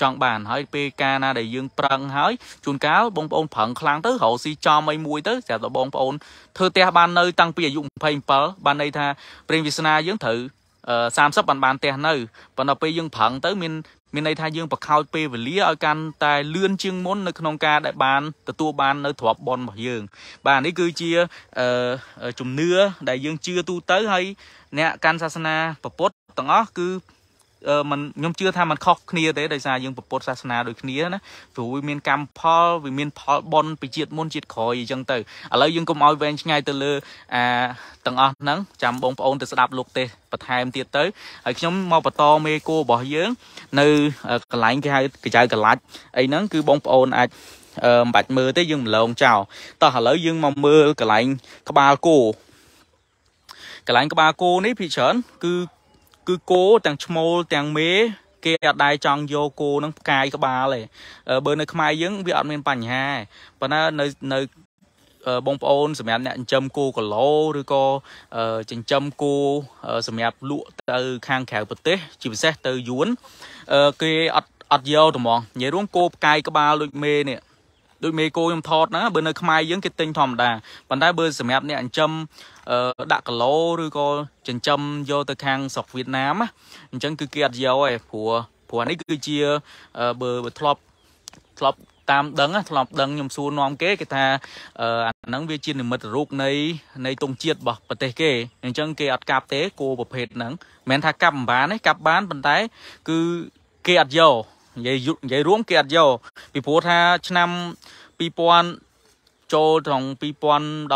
ចង់បានហើយពេលកាលណាដែលយើងប្រឹងហើយជួនកាលបងប្អូនប្រឹងខ្លាំងទៅរកស៊ីចំអីមួយទៅស្រាប់តែបងប្អូនធ្វើផ្ទះបាននៅតាំងពីអាយុ27បានន័យថាព្រេងវាសនាយើងត្រូវ30បានបានផ្ទះនៅប៉ុន្តែពេលយើងប្រឹងទៅមានមានន័យថាយើងបខោចពេលវេលាឲ្យកាន់តែលឿនជាងមុននៅក្នុងការដែលបានទទួលបាននៅទ្រព្យបនរបស់យើង បាទនេះគឺជាអឺជំនឿដែលយើងជឿទូទៅហើយអ្នកកាន់សាសនាពុទ្ធទាំងអស់គឺมันខ្ញុំជឿថាมันខុសគ្នាទេដោយសារយើងប្រពុតសាសនាដូចគ្នាណាព្រោះវាមាន កម្មផលវាមានផលបន់ពីជាតិមុនជាតិក្រោយអញ្ចឹងទៅឥឡូវយើងកុំឲ្យវែងឆ្ងាយទៅ លើអាទាំងអស់ហ្នឹងចាំបងប្អូនទៅស្ដាប់លោក ទេបន្ថែមទៀតទៅហើយខ្ញុំមកបន្តមេគោរបស់យើងនៅកន្លែងគេហៅកញ្ចៅកលាច់អីហ្នឹងគឺបងប្អូនអាចអឺមិនបាច់មើលទេយើងម្លងចោលតោះឥឡូវយើងមកមើលកន្លែងក្បាលគោកន្លែងក្បាលគោនេះភិកច្រើនគឺគឺគោទាំងឈ្មោលទាំងមេគេអត់ដែរចង់យកគោនឹងផ្កាយក្បាលទេបើ នៅខ្មែរយើងវាអត់មានបញ្ហាទេប៉ុន្តែនៅនៅបងប្អូនសម្រាប់អ្នកចិញ្ចឹមគោគីឡូឬក៏ចិញ្ចឹមគោសម្រាប់លក់ទៅខាងក្រៅប្រទេស ជាពិសេសទៅយួនគេអត់អត់យកត្មងនិយាយរួមគោផ្កាយក្បាលដូចមេនេះដូចមេគោខ្ញុំថតហ្នឹងបើនៅខ្មែរយើងគេទិញធម្មតាប៉ុន្តែបើសម្រាប់អ្នកចិញ្ចឹមដាក់គីឡូឬក៏ចិញ្ចឹមយកទៅខាងស្រុកវៀតណាម អញ្ចឹងគឺគេអត់យកទេព្រោះព្រោះនេះគឺជាបើបើធ្លាប់ធ្លាប់តាមដឹងធ្លាប់ដឹងខ្ញុំសួរនាំគេគេថាអាហ្នឹងវាជានិមិត្តរូបនៃ នៃទង់ជាតិរបស់ប្រទេសគេអញ្ចឹងគេអត់កាប់ទេគោប្រភេទហ្នឹងមិនមែនថាកាប់មិនបានទេកាប់បានប៉ុន្តែគឺគេអត់យកនិយាយនិយាយរួមគេអត់យកពីព្រោះថាឆ្នាំ2000ចូលត្រង់2017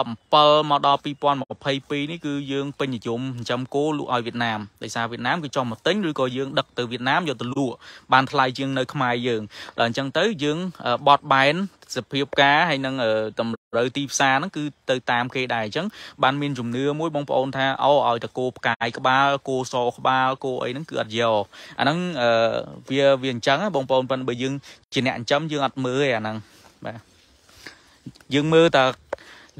មកដល់2022នេះគឺយើងពេញនិយមចិញ្ចឹមគោលក់ឲ្យវៀតណាមដោយសារវៀតណាមគឺចង់មកទិញឬក៏យើង ដឹកទៅវៀតណាមយកទៅលក់បានថ្លៃជាងនៅ ខ្មែរយើងដល់អញ្ចឹងទៅយើងបត់បែនសភាពការហើយនឹងតម្រូវទីផ្សារហ្នឹងគឺទៅតាមគេដែរអញ្ចឹងបានមានជំនឿមួយបងប្អូនថាអូឲ្យតែគោផ្កាយក្បាលគោសក្បាលគោអីហ្នឹងគឺអត់យកអាហ្នឹងវាវាអញ្ចឹងបងប្អូនប៉ុន្តែបើយើងជាអ្នកចិញ្ចឹមយើងអត់មើលឯអាហ្នឹងបាទយើងមើលតែ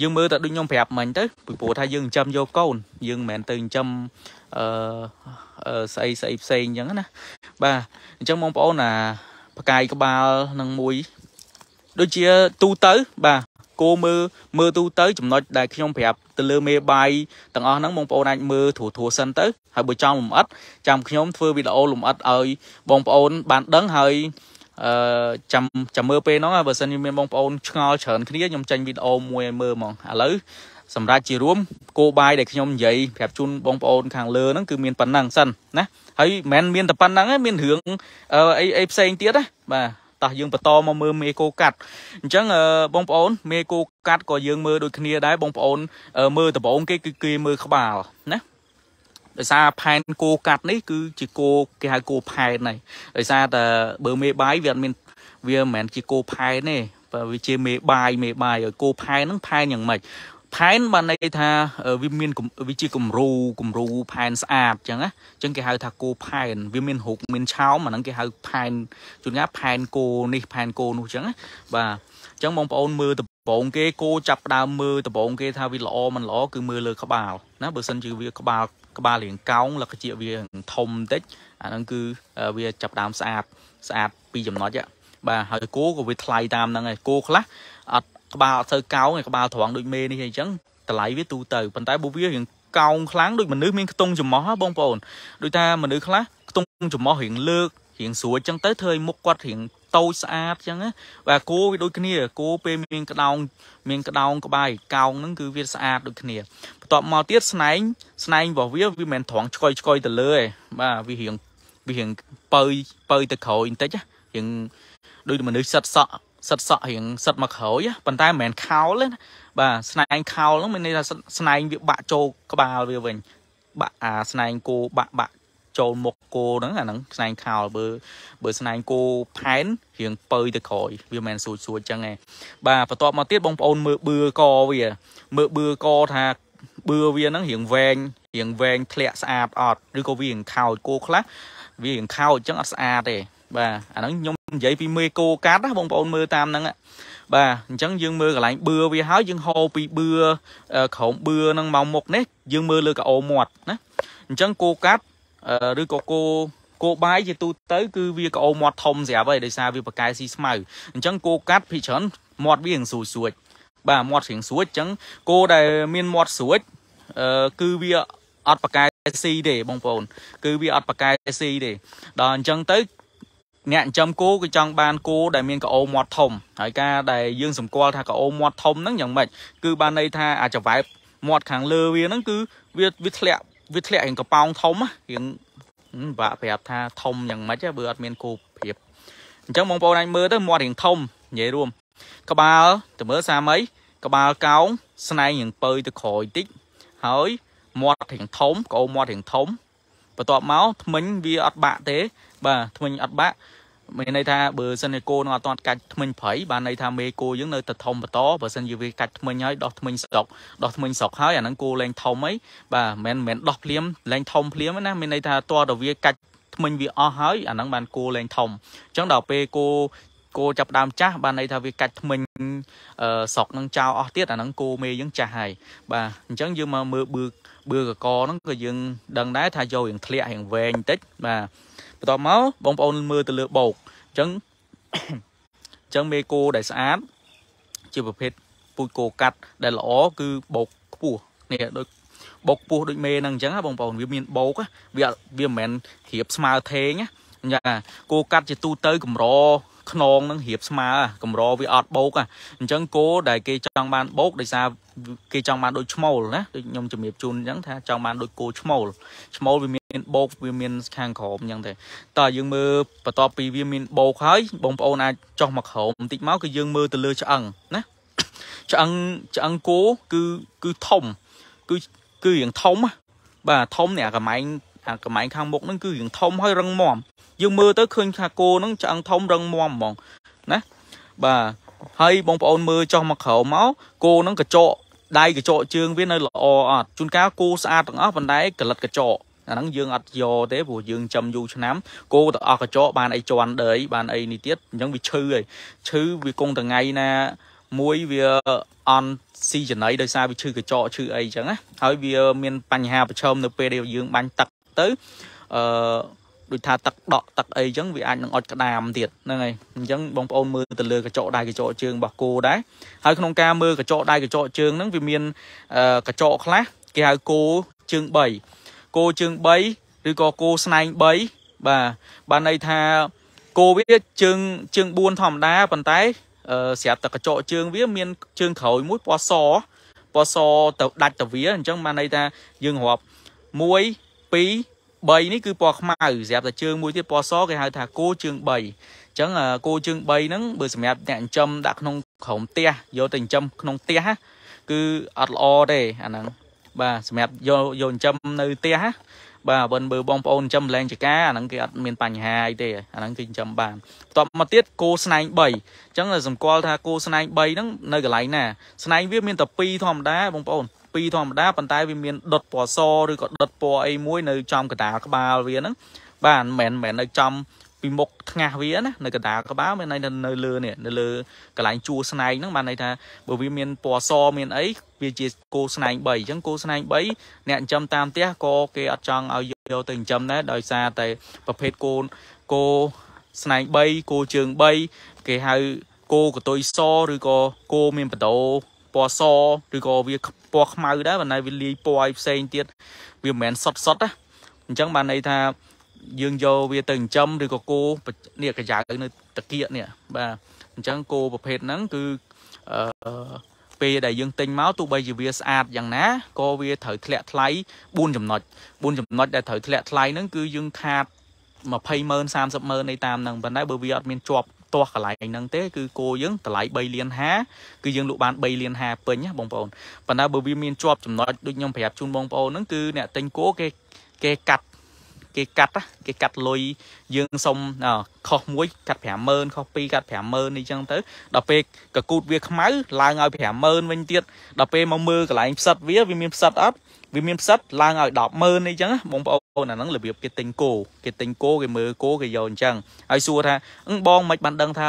យើងមើលតែដូចខ្ញុំប្រាប់មិញទៅពីព្រោះថាយើងចិញ្ចឹមយកកូនយើងមិនមែនទៅចិញ្ចឹមអឺស្អីស្អីផ្សេងអញ្ចឹងណាបាទអញ្ចឹងបងប្អូនអាផ្កាយក្បាលនឹងមួយដូចជាទូទៅបាទគោមើលមើលទូទៅចំណុចដែលខ្ញុំប្រាប់ទៅលើមេបាយទាំងអស់ហ្នឹងបងប្អូនអាចមើលធូរធូរសិនទៅហើយបើចង់លំអិតចាំខ្ញុំធ្វើវីដេអូលំអិតឲ្យបងប្អូនបានដឹងហើយអឺចាំចាំមើលពេលហ្នឹងបើសិនមានបងប្អូនឆ្ងល់ច្រើនគ្នាខ្ញុំចេញវីដេអូមួយឲ្យមើលហ្មងឥឡូវសម្រាប់ជារួមគោបាយដែលខ្ញុំនិយាយប្រាប់ជូនបងប្អូនខាងលើហ្នឹងគឺមានប៉ុណ្ណឹងសិនណាហើយមិនមែនមានតែប៉ុណ្ណឹងទេមានរឿងអីអីផ្សេងទៀតណាបាទតោះយើងបន្តមកមើលមេគោកាត់អញ្ចឹងបងប្អូនមេគោកាត់ក៏យើងមើលដូចគ្នា ដែរបងប្អូនមើលដំបូងគេគឺគេមើលក្បាលណាដោយសារផែនគោកាត់នេះគឺជាគោគេហៅគោផែនហ្នឹងដោយសារតែបើមេបាយវាអត់មានវាមិនមែនជាគោផែនទេបើវាជាមេបាយមេបាយឲ្យគោផែនហ្នឹងផែនយ៉ាងម៉េចផែនបានន័យថាវាមានវាជាគំរូគំរូផែនស្អាតអញ្ចឹងណាអញ្ចឹងគេហៅថាគោផែនវាមានរូបមានឆោមអាហ្នឹងគេហៅ ផែនជួនកាលផែនគោនេះផែនគោនោះអញ្ចឹងណាបាទអញ្ចឹងបងប្អូនមើលដំបងគេគោចាប់ដើមមើលដំបងគេថាវាល្អមិនល្អគឺមើលលើក្បាលណាបើសិនជាវាក្បាលក្បាលរាងកោងលក្ខជាវាធំបន្តិច អាហ្នឹងគឺវាចាប់ដើមស្អាតស្អាតពីចំណុចបាទហើយគោក៏វាថ្លៃតាមហ្នឹងឯងគោខ្លះក្បាលអត់សូវកោងឯក្បាលត្រង់ដូចមេនេះអីចឹងតម្លៃវាទូទៅប៉ុន្តែបើវារៀងកោងខ្លាំងដូចមនុស្សមានខ្ទង់ច្មោះបងប្អូនដូចថាមនុស្សខ្លះខ្ទង់ច្មោះរៀងលើករៀងស្រួចចឹងទៅធ្វើឲ្យមុខគាត់រៀងតូចស្អាតចឹងណាបាទគោវាដូចគ្នាគោពេលមានក្តោងមានក្តោងក្បាយកោងហ្នឹងគឺវាស្អាតដូចគ្នាបន្ទាប់មកទៀតស្នែងស្នែងរបស់វាវាមិនត្រង់ឆ្កុយឆ្កុយទៅលើឯងបាទវារៀងវារៀងបើយបើយទៅក្រោយបន្តិចណារៀងដូចមនុស្សសិតសក់សិតសក់រៀងសិតមកក្រោយប៉ុន្តែមិនមែនខោលទេបាទស្នែងខោលហ្នឹងមានន័យថាស្នែងវាបាក់ចូលក្បាលវាវិញបាក់អាស្នែងគោបាក់បាក់ចូលមុខគោហ្នឹងអាហ្នឹងស្នែងខោលបើបើស្នែងគោផែនរៀងពើទៅក្រោយវាមិនមែនស្រួចស្រួចចឹងទេបាទបន្ទាប់មកទៀតបងប្អូនមើលបឿកវាមើលបឿកថាបឿវាហ្នឹងរៀងវែងរៀងវែងធ្លាក់ស្អាតអត់ឬក៏វារៀងខោចគោខ្លះវារៀងខោចចឹងអត់ស្អាតទេបាទអាហ្នឹងខ្ញុំនិយាយពីមេគោកាត់ណាបងប្អូនមើលតាមហ្នឹងបាទអញ្ចឹងយើងមើលកន្លែងបឿវាហើយយើងហោពីបឿក្រោមបឿហ្នឹងមកមុខនេះ យើងមើលលើកោមាត់ណាអញ្ចឹងគោកាត់ឬក៏គោគោបាយជាទូទៅ គឺវាក្អោមាត់ធំស្រាប់ហើយដោយសារវាប៉កែស៊ីស្មៅអញ្ចឹងគោកាត់ភីច្រើនមាត់វារៀងស្រួចស្រួចបាទមាត់រៀងស្រួចអញ្ចឹងគោដែលមានមាត់ស្រួចអឺគឺវាអត់ប៉កែស៊ីទេបងប្អូន គឺវាអត់ប៉កែស៊ីទេដល់អញ្ចឹងទៅអ្នកចិញ្ចឹមគោគឺចង់បានគោដែលមានក្អោមាត់ធំហើយការដែលយើងសម្គាល់ថាក្អោមាត់ធំហ្នឹងយ៉ាងម៉េចគឺបានន័យថាអាចវ៉ែបមាត់ខាងលើវាហ្នឹងគឺវាវាធ្លាក់វាធ្លាក់រៀងកប៉ោងធំរៀងបាក់ប្រាប់ថាធំយ៉ាងម៉េចបើអត់មានគោប្រៀបអញ្ចឹងបងប្អូនអាចមើលទៅមាត់រៀងធំនិយាយរួមក្បាលតើមើលសាមីក្បាលកោងស្នែងរៀងពើទៅក្រោយតិចហើយមាត់រៀងធំក្អោមាត់រៀងធំបន្ទាប់មកធ្មេញវាអត់បាក់ទេបាទធ្មេញអត់បាក់មានន័យថាបើសិនជាគោនឹងអត់ទាន់កាច់ធ្មេញព្រៃបានន័យថាមេគោយើងនៅតែធំបន្តបើសិនជាវាកាច់ធ្មេញហើយដោះធ្មេញស្រុកដោះធ្មេញស្រុកហើយអាហ្នឹងគោលែងធំអីបាទមិនមែនដោះភ្លាមលែងធំភ្លាមណាមានន័យថាតើតើវាកាច់ធ្មេញវាអស់ហើយអាហ្នឹងបានគោលែងធំអញ្ចឹងដល់ពេលគោគោចាប់ដើមចាស់បានន័យថាវាកាច់ធ្មេញស្រុកនឹងចោលអស់ទៀតអាហ្នឹងគោមេយើងចាស់ហើយបាទអញ្ចឹងយើងមកមើលបឺបឺកកហ្នឹងក៏យើងដឹងដែរថាយករៀងធ្លាក់រៀងវែងបន្តិចបាទបន្ទាប់មកបងប្អូនមើលទៅលើបោកអញ្ចឹងអញ្ចឹងមេគោដែលស្អាតជាប្រភេទពូជគោកាត់ដែលល្អគឺបោកខ្ពស់នេះដូចបោកខ្ពស់ដូចមេហ្នឹងអញ្ចឹងបងប្អូនវាមានបោកវាវាមិនមែនគ្រៀបស្មើថេងណាយ៉ាងគោកាត់ជាទូទៅកម្រខ្នងនឹងរៀបស្មើកម្រវាអត់បោកអញ្ចឹងគោដែលគេចង់បានបោកដោយសារគេចង់បានដូចឈ្មោលណាដូចខ្ញុំជំរាបជូនអញ្ចឹងថាចង់បានដូចគោឈ្មោលឈ្មោលវាមានបោកវាមានខាងក្រោមអញ្ចឹងទេតើយើងមើលបន្ទាប់ពីវាមានបោកហើយបងប្អូនអាចចោះមកក្រោមបន្តិចមកគឺយើងមើលទៅលើឆ្អឹងណាឆ្អឹងឆ្អឹងគោគឺគឺធំគឺគឺរៀងធំបាទធំនេះអាកម៉ែងខាងកម្លាំងខាងមុខហ្នឹងគឺរៀងធំហើយរឹងមាំយើងមើលទៅឃើញថាគោហ្នឹងឆ្អឹងធំរឹងមាំហ្មងណាបាទហើយបងប្អូនមើលចុះមកក្រោមមកគោហ្នឹងកញ្ចក់ដៃកញ្ចក់ជើងវានៅល្អអត់ជួនកាលគោស្អាតទាំងអស់ប៉ុន្តែកលិតកញ្ចក់អាហ្នឹងយើងអត់យកទេព្រោះយើងចាំយូរឆ្នាំគោទាំងអស់កញ្ចក់បានអីជន់ដេយបានអីនេះទៀតអញ្ចឹងវាឈឺហើយឈឺវាគង់តែថ្ងៃណាមួយវាអន់ស៊ីចំណៃដោយសារវាឈឺកញ្ចក់ឈឺអីចឹងណាហើយវាមានបញ្ហាប្រឈមនៅពេលដែលយើងបាញ់ទឹកទៅអឺដូចថាទឹកដក់ទឹកអីចឹងវាអាចនឹងអត់ក្តាមទៀតហ្នឹងហើយអញ្ចឹងបងប្អូនមើលទៅលើកញ្ចក់ដៃកញ្ចក់ជើងរបស់គោដែរហើយក្នុងការមើលកញ្ចក់ដៃកញ្ចក់ជើងហ្នឹងវាមានកញ្ចក់ខ្លះគេហៅគោជើង3គោជើង3ឬក៏គោស្នែង3បាទបានន័យថាគោវាជើងជើង4ធម្មតាប៉ុន្តែស្រាប់តែកញ្ចក់ជើងវាមានជើងក្រោយមួយពណ៌សពណ៌សទៅដាច់ទៅវាអញ្ចឹងបានន័យថាយើងរាប់1 2 3នេះគឺពណ៌ខ្មៅសម្រាប់តែជើងមួយទៀតពណ៌សគេហៅថាគោជើង3អញ្ចឹងគោជើង3ហ្នឹងបើសម្រាប់អ្នកចិញ្ចឹមដាក់ក្នុងក្រោមផ្ទះយកទៅចិញ្ចឹមក្នុងផ្ទះគឺអត់ល្អទេអាហ្នឹងបាទសម្រាប់យកយកចិញ្ចឹមនៅផ្ទះណាបាទបើបើបងប្អូនចិញ្ចឹមលែងចកាអាហ្នឹងគេអត់មានបញ្ហាអីទេអាហ្នឹងគេចិញ្ចឹមបានបន្ទាប់មកទៀតគោស្នែង3អញ្ចឹងសម្គាល់ថាគោស្នែង3ហ្នឹងនៅកន្លែងណា ស្នែងវា មានតែ2ធម្មតាបងប្អូនពីធម្មតាប៉ុន្តែវាមានដុតពណ៌សឬក៏ដុតពណ៌អីមួយនៅចំកណ្ដាលក្បាលវាហ្នឹងបាទមិនមែននៅចំពីមុខថ្ងាស់វាណានៅកណ្ដាលក្បាលមានន័យថានៅលើនេះនៅលើកន្លែងជួរស្នែងហ្នឹងបានន័យថាបើវាមានពណ៌សមានអីវាជាគោស្នែង3អញ្ចឹងគោស្នែង3អ្នកចិញ្ចឹមតាមផ្ទះក៏គេអត់ចង់ឲ្យយកទៅចិញ្ចឹមដែរដោយសារតែប្រភេទគោគោស្នែង3គោជើង3គេហៅគោកតុយសឬក៏គោមានបដោពណ៌សឬក៏វាពណ៌ខ្មៅដែរប៉ុន្តែវាលាយពណ៌ឲ្យផ្សេងទៀតវាមិនមែនសុទ្ធសុទ្ធណាអញ្ចឹងបានន័យថាយើងយកវាទៅចិញ្ចឹមឬក៏គោនេះកាយ៉ាវនៅតាគៀកនេះបាទអញ្ចឹងគោប្រភេទហ្នឹងគឺអឺពេលដែលយើងទិញមកទោះបីជាវាស្អាតយ៉ាងណាក៏វាត្រូវធ្លាក់ថ្លៃ4ចំណុច4ចំណុចដែលត្រូវធ្លាក់ថ្លៃហ្នឹងគឺយើងខាត20ម៉ឺន30ម៉ឺននៃតាមហ្នឹងប៉ុន្តែបើវាអត់មានជាប់ទាស់កន្លែងហ្នឹងទេគឺគោយើងតម្លៃ3លាន50គឺយើងលក់បាន3លាន50ពេញណាបងប្អូនប៉ុន្តែបើវាមានជាប់ចំណុចដូចខ្ញុំប្រាប់ជូនបងប្អូនហ្នឹងគឺអ្នកទិញគោគេគេកាត់គេកាត់គេកាត់លុយយើងសុំខុសមួយកាត់50000ខុស2កាត់50000អីចឹងទៅដល់ពេលកកូតវា ខ្មៅឡើងឲ្យ50000វិញទៀតដល់ពេលមកមើលកន្លែងផ្សិតវាវាមានផ្សិតអត់វាមានផ្សិតឡើងឲ្យ100000អីចឹងបងប្អូអូនអាហ្នឹងរបៀបគេទិញគោគេទិញគោគេមើលគោគេយកអញ្ចឹងហើយសួរថាអឹងបងមិនបានដឹងថា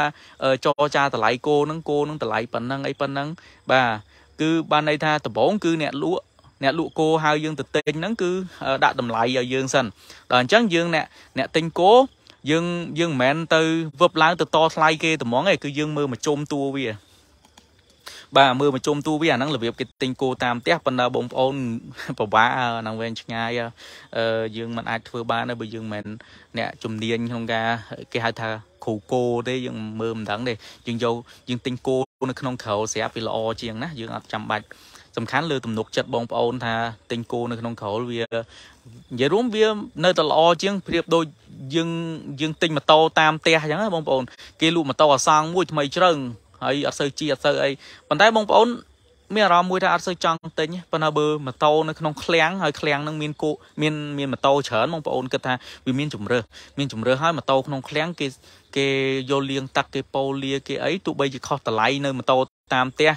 ចរចាតម្លៃគោហ្នឹងគោហ្នឹងតម្លៃប៉ុណ្ណឹងអីប៉ុណ្ណឹងបាទគឺបានន័យថាដំបងគឺអ្នកលក់អ្នកលក់គោហើយយើងទៅទិញហ្នឹងគឺដាក់តម្លៃឲ្យយើងសិនដល់អញ្ចឹងយើងអ្នកអ្នកទិញគោយើងយើងមិនមែនទៅវឹបឡើងទៅតថ្លៃគេត្មងទេគឺយើងមើលមកជុំតួវាបាទមើលមកជុំទូវាអាហ្នឹងរបៀបគេទិញគោតាមផ្ទះប៉ុន្តែបងប្អូនពិបាកអាហ្នឹងវែងឆ្ងាយយើងមិនអាចធ្វើបានទេបើយើងមិនអ្នកជំនាញក្នុងការ គេហៅថាគ្រូគោទេយើងមើលមិនដឹងទេយើងយកយើងទិញគោនៅក្នុងក្រៅស្រាប់វាល្អជាងណាយើងអត់ចាំបាច់សំខាន់លើទំនុកចិត្តបងប្អូនថាទិញគោនៅក្នុងក្រោលវានិយាយរួមវានៅតែល្អជាងប្រៀបដូចយើងយើងទិញម៉ូតូតាមផ្ទះអញ្ចឹងណាបងប្អូនគេលក់ម៉ូតូអសងមួយថ្មីជ្រឹងហើយអត់សូវជីអត់សូវអីប៉ុន្តែបងប្អូន មានអារម្មណ៍មួយថាអត់សូវចង់ទិញប៉ុន្តែបើម៉ូតូនៅក្នុងឃ្លាំងហើយឃ្លាំងនឹងមានគោមានមានម៉ូតូច្រើនបងប្អូនគិតថាវាមានជំរើសមានជំរើសហើយម៉ូតូក្នុងឃ្លាំងគេគេយកលាងទឹកគេប៉ូលាគេអីទោះបីជាខុសតម្លៃនៅម៉ូតូតាមផ្ទះ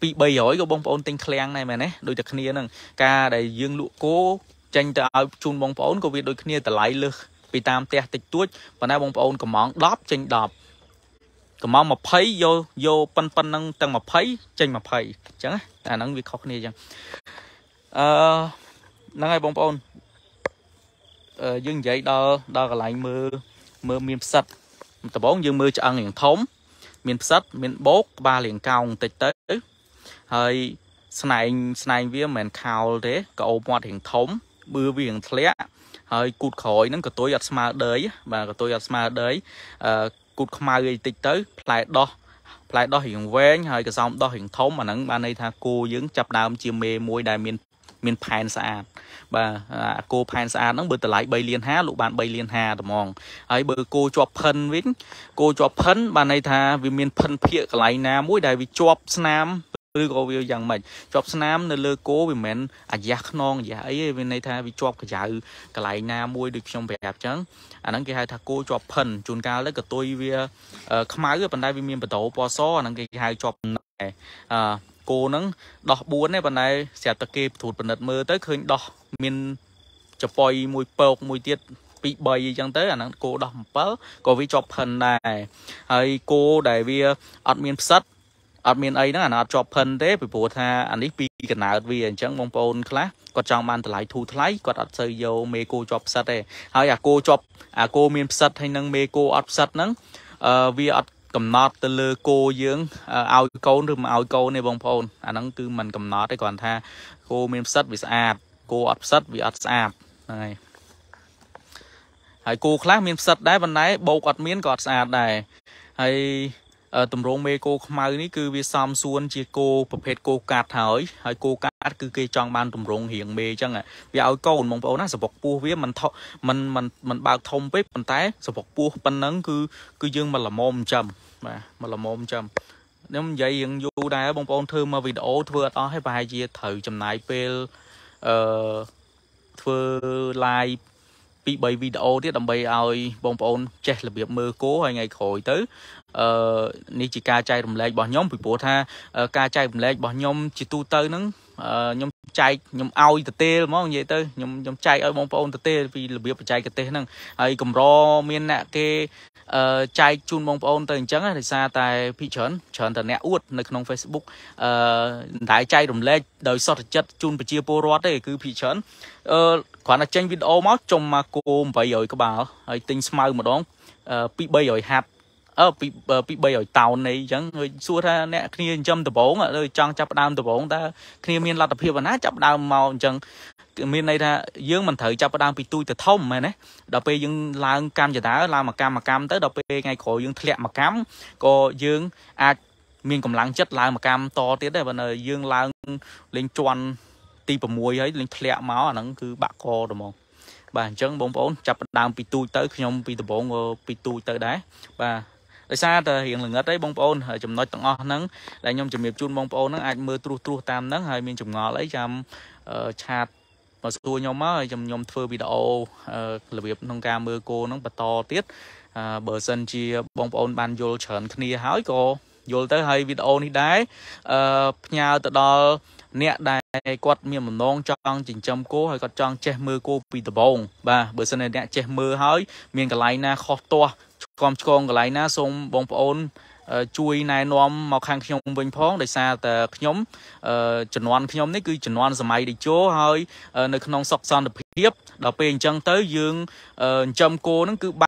ពី300ក៏បងប្អូនទិញឃ្លាំងដែរមែនទេដូចតែគ្នាហ្នឹងការដែលយើងលក់គោចេញទៅឲ្យជូនបងប្អូនក៏វាដូចគ្នាតម្លៃលើសពីតាមផ្ទះតិចតួចប៉ុន្តែបងប្អូនកំង10ចេញ10កម្ម៉ង20យកយកប៉ុនប៉ុនហ្នឹងទាំង20ចេញ20អញ្ចឹងតែហ្នឹងវាខុសគ្នាអញ្ចឹងអឺហ្នឹងហើយបងប្អូនយើងនិយាយដល់ដល់កន្លែងមើលមើលមានផ្សិតដំបងយើងមើលឆ្អឹងរៀងធំមានផ្សិតមានបោកក្បាលរៀងកោងតិចទៅហើយស្នែងស្នែងវាមិនមែនខោលទេក្អោបមាត់រៀងធំបឺវារៀងធ្លាក់ហើយគូតក្រោយហ្នឹងក៏ទួយអត់ស្មើដីបាទក៏ទួយអត់ស្មើដីអឺគូតខ្មៅអីតិចទៅផ្លែ ដោះផ្លែដោះរៀងវែងហើយកសោមដោះរៀងធំអាហ្នឹងបានន័យថាគោយើងចាប់ដើម ជាមេមួយដែលមាន មានផែនស្អាតបាទអាគោផែនស្អាតហ្នឹងបើតម្លៃ3លាន5លក់បាន3លាន5ត្មងហើយបើគោជាប់ផិនវិញគោជាប់ផិនបានន័យថាវាមានផិនភាកកន្លែងណាមួយដែលវាជាប់ស្នាមឬក៏វាយ៉ាងម៉េចជាប់ស្នាមនៅលើគោវាមិនមែនអាយ៉ាស់ខ្នងអាយ៉ាស់អីទេវាន័យថាវាជាប់ក្រយៅកន្លែងណាមួយដូចខ្ញុំប្រាប់អញ្ចឹងអាហ្នឹងគេហៅថាគោជាប់ផិនជួនកាលទៅក៏ទុយវា ខ្មៅប៉ុន្តែវាមានបដោពណ៌សអាហ្នឹងគេហៅជាប់ណែអឺគោហ្នឹងដោះ4ទេប៉ុន្តែស្រាប់តែគេព្រួតពិនិត្យមើលទៅឃើញដោះមានចប៉ុយមួយពោកមួយទៀតពី3អីចឹងទៅអាហ្នឹងគោដោះ7ក៏វាជាប់ផិនដែរហើយគោដែលវាអត់មានផ្សិតអត់មានអីហ្នឹងអាណាអត់ជាប់ភិនទេពីព្រោះថាអានេះពីកណើតវាអញ្ចឹងបងប្អូនខ្លះគាត់ចង់បានតម្លៃធូរថ្លៃគាត់អត់សូវយកមេគោជាប់ផ្សិតទេហើយអាគោជាប់អាគោមានផ្សិតហើយនឹងមេគោអត់ផ្សិតហ្នឹងអឺវាអត់កំណត់ទៅលើគោយើងឲ្យកូនឬមិនឲ្យកូនទេបងប្អូនអាហ្នឹងគឺมันកំណត់ទេគ្រាន់ថាគោមានផ្សិតវាស្អាតគោអត់ផ្សិតវាអត់ស្អាតហ្នឹងហើយហើយគោខ្លះមានផ្សិតដែរប៉ុន្តែបោកអត់មានក៏អត់ស្អាតដែរហើយទម្រង់មេគោខ្មៅនេះគឺវាសំសួនជាគោប្រភេទគោកាត់ហើយហើយគោកាត់គឺគេចង់បានទម្រង់រៀងមេអញ្ចឹងវាឲ្យកូនបងប្អូនណាសបុកពោះវាមិនថោមិនមិនមិនបើកធំពេកប៉ុន្តែសបុកពោះប៉ុណ្ណឹងគឺ គឺយើងមកល្មមចំបាទមកល្មមចំខ្ញុំនិយាយរៀងយូរដែរបងប្អូន ធ្វើមកវីដេអូធ្វើអត់អស់ហើយប្រហែលជាត្រូវចំណាយពេលអឺធ្វើ live ពី3វីដេអូទៀតដើម្បីឲ្យបងប្អូនចេះរបៀបមើលគោហើយថ្ងៃក្រោយទៅអឺនេះជាការចែករំលែករបស់ខ្ញុំពីព្រោះថា ការចែករំលែករបស់ខ្ញុំ ជាទូទៅហ្នឹងខ្ញុំចែកខ្ញុំឲ្យទៅទេលហ្មងនិយាយទៅខ្ញុំខ្ញុំចែកឲ្យបងប្អូនទៅទេលពីរបៀបបច្ចេកទេសហ្នឹងហើយកម្រមានអ្នកគេអឺចែកជូនបងប្អូនទៅអញ្ចឹងដោយសារតែភីច្រើនច្រើនតែអ្នកអួតនៅក្នុង Facebook អឺមិនដែលចែករំលែកដោយសតចិត្តជូនប្រជាពលរដ្ឋទេ គឺភីច្រើនអឺគ្រាន់តែចេញវីដេអូមកចុំមកគោ800ក្បាលហើយទិញស្មៅម្ដងពី300ហាត់អើពីពី3ឲ្យតោនអីអញ្ចឹងហើយសួរថាអ្នកគ្នាចិញ្ចឹមដំបងឬចង់ចាប់ដើមដំបងតើគ្នាមានលទ្ធភាពណាចាប់ដើមមកអញ្ចឹងមានន័យថាយើងមិនត្រូវចាប់ដើមពីទូចទៅធំមែនទេដល់ពេលយើងឡើងកម្មចដាឡើងមកកម្មមកកម្មទៅដល់ពេលថ្ងៃក្រោយយើងធ្លាក់មកកម្មក៏យើងអាចមានកម្លាំងចិត្តឡើងមកកម្មតទៀតដែរបើនៅយើងឡើងលេងជន់ទី6ហើយលេងធ្លាក់មកអាហ្នឹងគឺបាក់កហ្មងបាទអញ្ចឹងបងប្អូនចាប់ដើមពីទូចទៅខ្ញុំពីដំបងពីទូចទៅដែរបាទដោយសារតែរៀងល្ងិតអីបងប្អូនចំណុចទាំងអស់ហ្នឹងដែលខ្ញុំជំរាបជូនបងប្អូនហ្នឹងអាចមើលត្រួសត្រាសតាមហ្នឹងហើយមានចម្ងល់អីចាំឆាតមកសួរខ្ញុំមកហើយខ្ញុំខ្ញុំធ្វើវីដេអូរបៀបក្នុងការមើលគោហ្នឹងបន្តទៀតបើសិនជាបងប្អូនបានយល់ច្រើនគ្នាហើយក៏យល់ទៅហើយវីដេអូនេះដែរអឺផ្ញើទៅដល់អ្នកដែលគាត់មានបំណងចង់ចិញ្ចឹមគោហើយគាត់ចង់ចេះមើលគោពីដំបូងបាទបើសិនជាអ្នកចេះមើលហើយ មានកន្លែងណាខុសទាស់គ្រប់ឆ្គងកន្លែងណាសូមបងប្អូន ជួយណែនាំមកខាងខ្ញុំវិញផងដោយសារតែខ្ញុំជំនាន់ខ្ញុំនេះគឺជំនាន់សម័យតេជោហើយ នៅក្នុងសកសន្តិភាព ដល់ពេលអញ្ចឹងទៅយើងចិញ្ចឹមគោនឹងគឺ